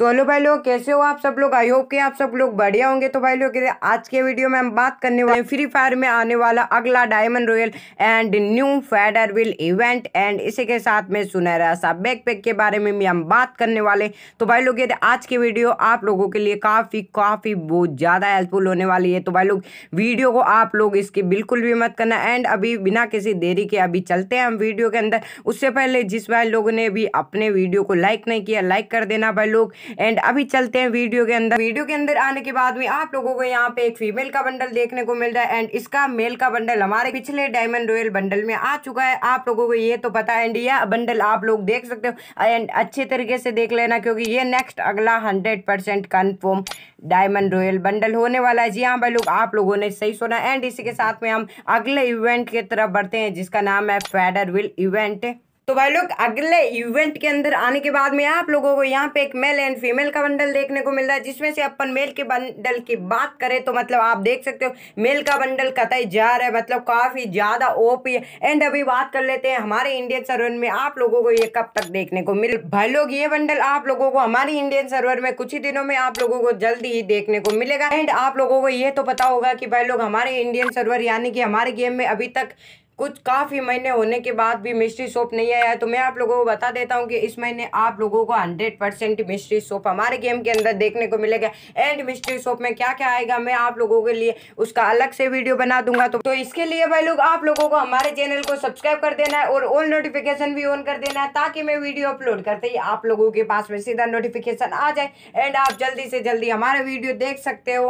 तो हेलो भाई लोग कैसे हो आप सब लोग आई होप के आप सब लोग बढ़िया होंगे तो भाई लोग आज के वीडियो में हम बात करने वाले फ्री फायर में आने वाला अगला diamond royal and new faded wheel event and इसी के साथ में सुनहरा सा बैकपैक के बारे में भी हम बात करने वाले तो भाई लोग आज की वीडियो आप लोगों के लिए काफ़ी काफ़ी बहुत ज़्यादा हेल्पफुल होने वाली है तो भाई लोग वीडियो को आप लोग इसकी बिल्कुल भी मत करना एंड अभी बिना किसी देरी के अभी चलते हैं हम वीडियो के अंदर उससे पहले जिस भाई लोगों ने भी अपने वीडियो को लाइक नहीं किया लाइक कर देना भाई लोग एंड अभी चलते हैं वीडियो के अंदर वीडियो के अंदर आने के बाद में आप लोगों को यहाँ पे एक फीमेल का बंडल देखने को मिल रहा है एंड इसका मेल का बंडल हमारे पिछले डायमंड रॉयल बंडल में आ चुका है आप लोगों को ये तो पता है एंड यह बंडल आप लोग देख सकते हो एंड अच्छे तरीके से देख लेना क्योंकि ये नेक्स्ट अगला hundred percent confirm diamond royal bundle होने वाला है जी हाँ भाई लोग आप लोगों ने सही सुना एंड इसी के साथ में हम अगले इवेंट की तरफ बढ़ते हैं जिसका नाम है फेडर विल इवेंट तो भाई लोग अगले इवेंट के अंदर आने के बाद में आप लोगों को यहाँ पे एक मेल एंड फीमेल का बंडल देखने को मिल रहा है जिसमें से अपन मेल के बंडल की बात करें तो मतलब आप देख सकते हो मेल का बंडल कतई जा रहा है मतलब काफ़ी ज़्यादा ओपी है एंड अभी बात कर लेते हैं हमारे इंडियन सर्वर में आप लोगों को ये कब तक देखने को मिल भाई लोग ये बंडल आप लोगों को हमारे इंडियन सर्वर में कुछ ही दिनों में आप लोगों को जल्दी ही देखने को मिलेगा एंड आप लोगों को ये तो पता होगा कि भाई लोग हमारे इंडियन सर्वर यानी कि हमारे गेम में अभी तक कुछ काफ़ी महीने होने के बाद भी मिस्ट्री सोप नहीं आया तो मैं आप लोगों को बता देता हूँ कि इस महीने आप लोगों को हंड्रेड परसेंट मिस्ट्री सोप हमारे गेम के अंदर देखने को मिलेगा एंड मिस्ट्री सोप में क्या क्या आएगा मैं आप लोगों के लिए उसका अलग से वीडियो बना दूंगा तो, तो इसके लिए भाई लोग आप लोगों को हमारे चैनल को सब्सक्राइब कर देना है और ऑल नोटिफिकेशन भी ऑन कर देना है ताकि मैं वीडियो अपलोड करते ही आप लोगों के पास में सीधा नोटिफिकेशन आ जाए एंड आप जल्दी से जल्दी हमारा वीडियो देख सकते हो